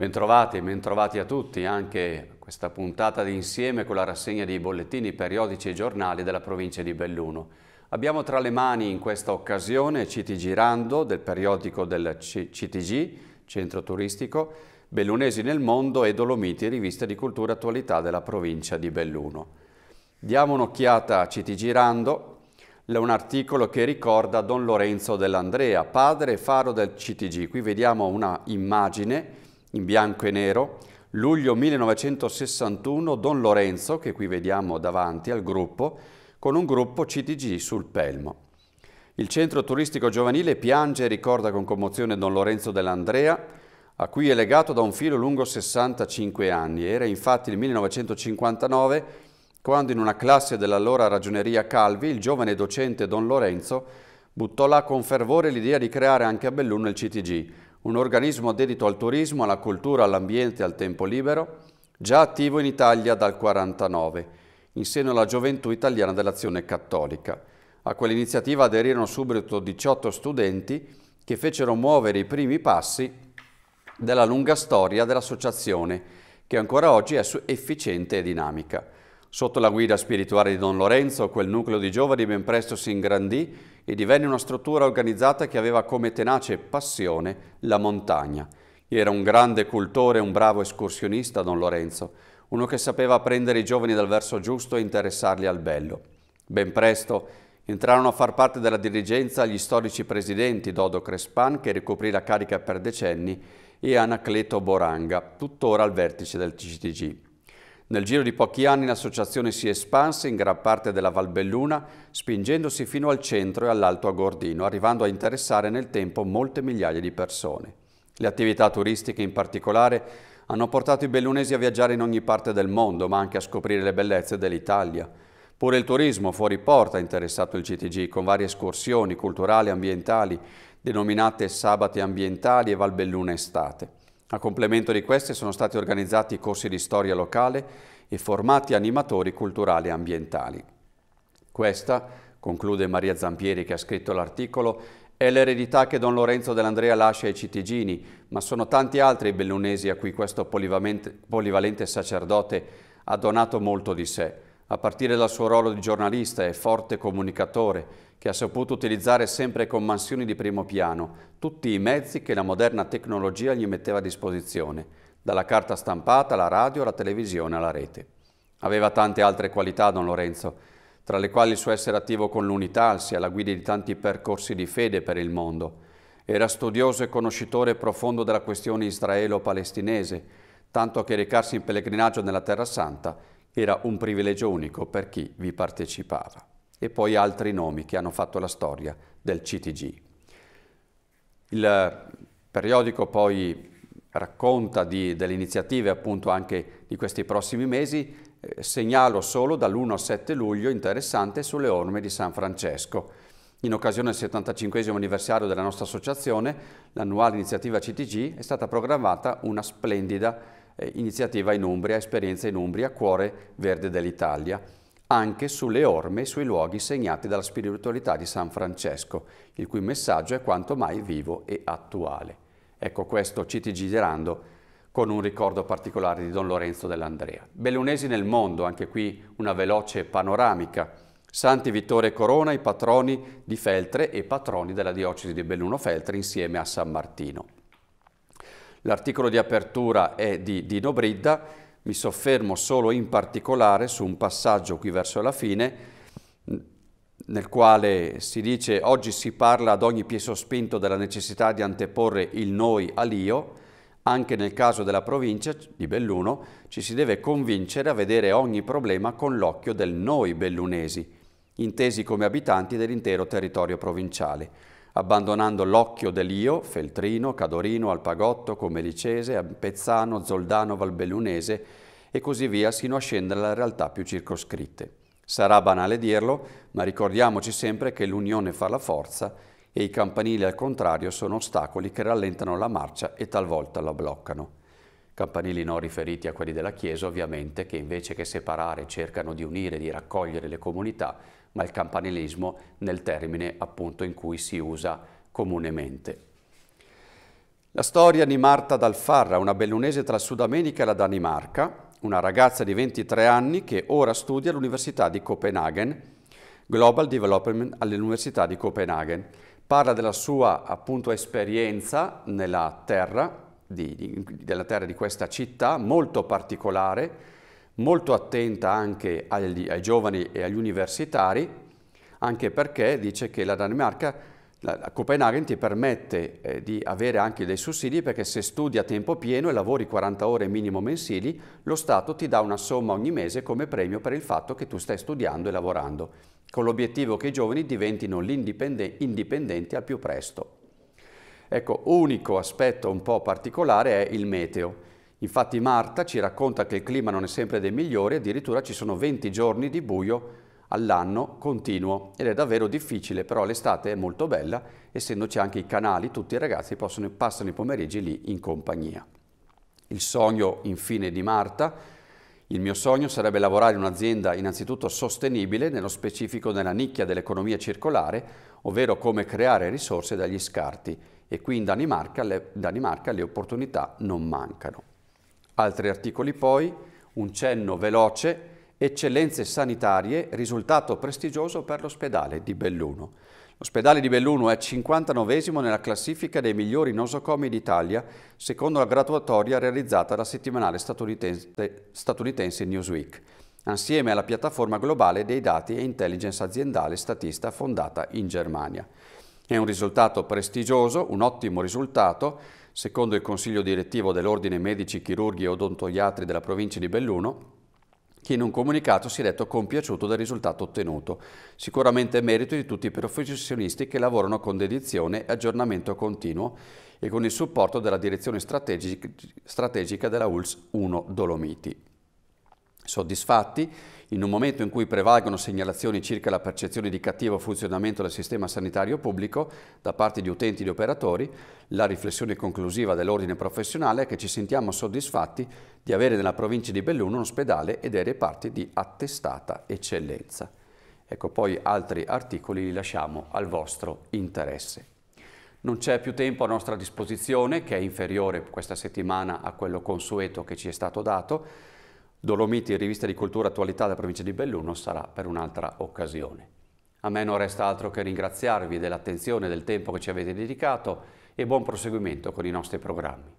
Bentrovati, bentrovati a tutti anche questa puntata di insieme con la rassegna dei bollettini periodici e giornali della provincia di Belluno. Abbiamo tra le mani in questa occasione CTG Rando del periodico del CTG, Centro Turistico, Bellunesi nel Mondo e Dolomiti, rivista di cultura e attualità della provincia di Belluno. Diamo un'occhiata a CTG Rando, un articolo che ricorda Don Lorenzo dell'Andrea, padre e faro del CTG. Qui vediamo una immagine in bianco e nero, luglio 1961 Don Lorenzo, che qui vediamo davanti al gruppo, con un gruppo CTG sul Pelmo. Il centro turistico giovanile piange e ricorda con commozione Don Lorenzo dell'Andrea, a cui è legato da un filo lungo 65 anni. Era infatti il 1959 quando in una classe dell'allora ragioneria Calvi il giovane docente Don Lorenzo buttò là con fervore l'idea di creare anche a Belluno il CTG, un organismo dedito al turismo, alla cultura, all'ambiente e al tempo libero, già attivo in Italia dal 1949, in seno alla Gioventù Italiana dell'Azione Cattolica. A quell'iniziativa aderirono subito 18 studenti che fecero muovere i primi passi della lunga storia dell'associazione, che ancora oggi è efficiente e dinamica. Sotto la guida spirituale di Don Lorenzo, quel nucleo di giovani ben presto si ingrandì e divenne una struttura organizzata che aveva come tenace passione la montagna. Era un grande cultore un bravo escursionista, Don Lorenzo, uno che sapeva prendere i giovani dal verso giusto e interessarli al bello. Ben presto entrarono a far parte della dirigenza gli storici presidenti Dodo Crespan, che ricoprì la carica per decenni, e Anacleto Boranga, tuttora al vertice del CCTG. Nel giro di pochi anni l'associazione si espanse in gran parte della Valbelluna, spingendosi fino al centro e all'Alto Agordino, arrivando a interessare nel tempo molte migliaia di persone. Le attività turistiche in particolare hanno portato i bellunesi a viaggiare in ogni parte del mondo, ma anche a scoprire le bellezze dell'Italia. Pure il turismo fuori porta ha interessato il CTG con varie escursioni culturali e ambientali, denominate Sabati ambientali e Valbelluna estate. A complemento di queste sono stati organizzati corsi di storia locale e formati animatori culturali e ambientali. Questa, conclude Maria Zampieri che ha scritto l'articolo, è l'eredità che Don Lorenzo dell'Andrea lascia ai citigini, ma sono tanti altri bellunesi a cui questo polivalente sacerdote ha donato molto di sé a partire dal suo ruolo di giornalista e forte comunicatore, che ha saputo utilizzare sempre con mansioni di primo piano tutti i mezzi che la moderna tecnologia gli metteva a disposizione, dalla carta stampata alla radio, alla televisione, alla rete. Aveva tante altre qualità Don Lorenzo, tra le quali il suo essere attivo con l'unità, l'Unitalsi, alla guida di tanti percorsi di fede per il mondo. Era studioso e conoscitore profondo della questione israelo-palestinese, tanto che recarsi in pellegrinaggio nella Terra Santa era un privilegio unico per chi vi partecipava. E poi altri nomi che hanno fatto la storia del CTG. Il periodico poi racconta di, delle iniziative appunto anche di questi prossimi mesi, eh, segnalo solo dall'1 al 7 luglio interessante sulle orme di San Francesco. In occasione del 75 anniversario della nostra associazione, l'annuale iniziativa CTG è stata programmata una splendida eh, iniziativa in Umbria, esperienza in Umbria, cuore verde dell'Italia, anche sulle orme e sui luoghi segnati dalla spiritualità di San Francesco, il cui messaggio è quanto mai vivo e attuale. Ecco questo CTG girando con un ricordo particolare di Don Lorenzo dell'Andrea. Bellunesi nel mondo, anche qui una veloce panoramica. Santi Vittore e Corona, i patroni di Feltre e patroni della diocesi di Belluno Feltre insieme a San Martino. L'articolo di apertura è di Dino Bridda, mi soffermo solo in particolare su un passaggio qui verso la fine nel quale si dice oggi si parla ad ogni pie sospinto della necessità di anteporre il noi all'io, anche nel caso della provincia di Belluno ci si deve convincere a vedere ogni problema con l'occhio del noi bellunesi, intesi come abitanti dell'intero territorio provinciale abbandonando l'occhio dell'Io, Feltrino, Cadorino, Alpagotto, Comelicese, Pezzano, Zoldano, Valbellunese e così via sino a scendere alle realtà più circoscritte. Sarà banale dirlo, ma ricordiamoci sempre che l'unione fa la forza e i campanili al contrario sono ostacoli che rallentano la marcia e talvolta la bloccano. Campanili non riferiti a quelli della Chiesa ovviamente, che invece che separare cercano di unire, di raccogliere le comunità, ma il campanilismo nel termine appunto in cui si usa comunemente. La storia di Marta Dalfarra, una bellunese tra Sud America e la Danimarca, una ragazza di 23 anni che ora studia all'Università di Copenaghen, Global Development all'Università di Copenaghen. Parla della sua appunto esperienza nella terra di, di, della terra di questa città molto particolare, molto attenta anche agli, ai giovani e agli universitari, anche perché dice che la Danimarca, la Copenaghen ti permette eh, di avere anche dei sussidi perché se studi a tempo pieno e lavori 40 ore minimo mensili, lo Stato ti dà una somma ogni mese come premio per il fatto che tu stai studiando e lavorando, con l'obiettivo che i giovani diventino indipendenti al più presto. Ecco, unico aspetto un po' particolare è il meteo Infatti Marta ci racconta che il clima non è sempre dei migliori, addirittura ci sono 20 giorni di buio all'anno continuo ed è davvero difficile, però l'estate è molto bella, essendoci anche i canali, tutti i ragazzi possono, passano i pomeriggi lì in compagnia. Il sogno infine di Marta il mio sogno sarebbe lavorare in un'azienda innanzitutto sostenibile, nello specifico nella nicchia dell'economia circolare, ovvero come creare risorse dagli scarti. E qui in Danimarca le, Danimarca le opportunità non mancano. Altri articoli poi, un cenno veloce, eccellenze sanitarie, risultato prestigioso per l'ospedale di Belluno. L'ospedale di Belluno è 59 esimo nella classifica dei migliori nosocomi d'Italia, secondo la graduatoria realizzata da settimanale statunitense, statunitense Newsweek, assieme alla piattaforma globale dei dati e intelligence aziendale statista fondata in Germania. È un risultato prestigioso, un ottimo risultato, Secondo il Consiglio direttivo dell'Ordine Medici Chirurghi e Odontoiatri della provincia di Belluno, che in un comunicato si è detto compiaciuto del risultato ottenuto, sicuramente merito di tutti i professionisti che lavorano con dedizione e aggiornamento continuo e con il supporto della direzione strategica della ULS 1 Dolomiti. Soddisfatti, in un momento in cui prevalgono segnalazioni circa la percezione di cattivo funzionamento del sistema sanitario pubblico da parte di utenti e operatori, la riflessione conclusiva dell'ordine professionale è che ci sentiamo soddisfatti di avere nella provincia di Belluno un ospedale e dei reparti di attestata eccellenza. Ecco, poi altri articoli li lasciamo al vostro interesse. Non c'è più tempo a nostra disposizione, che è inferiore questa settimana a quello consueto che ci è stato dato, Dolomiti, rivista di cultura attualità della provincia di Belluno, sarà per un'altra occasione. A me non resta altro che ringraziarvi dell'attenzione e del tempo che ci avete dedicato e buon proseguimento con i nostri programmi.